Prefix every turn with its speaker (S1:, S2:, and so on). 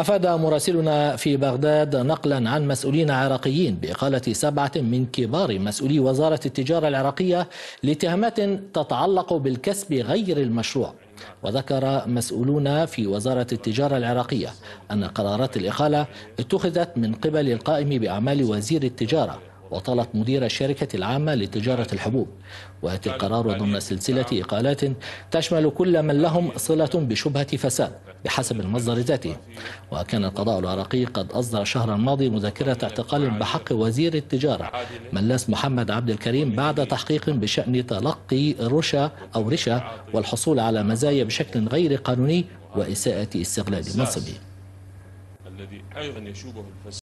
S1: أفاد مراسلنا في بغداد نقلا عن مسؤولين عراقيين بإقالة سبعة من كبار مسؤولي وزارة التجارة العراقية لاتهامات تتعلق بالكسب غير المشروع وذكر مسؤولون في وزارة التجارة العراقية أن قرارات الإقالة اتخذت من قبل القائم بأعمال وزير التجارة وطالت مدير الشركة العامة لتجارة الحبوب ويأتي القرار ضمن سلسلة إقالات تشمل كل من لهم صلة بشبهة فساد بحسب المصدر ذاته وكان القضاء العراقي قد أصدر الشهر الماضي مذكرة اعتقال بحق وزير التجارة ملاس محمد عبد الكريم بعد تحقيق بشأن تلقي رشا أو رشا والحصول على مزايا بشكل غير قانوني وإساءة استغلال منصبه
S2: الذي أيضا يشوبه الفساد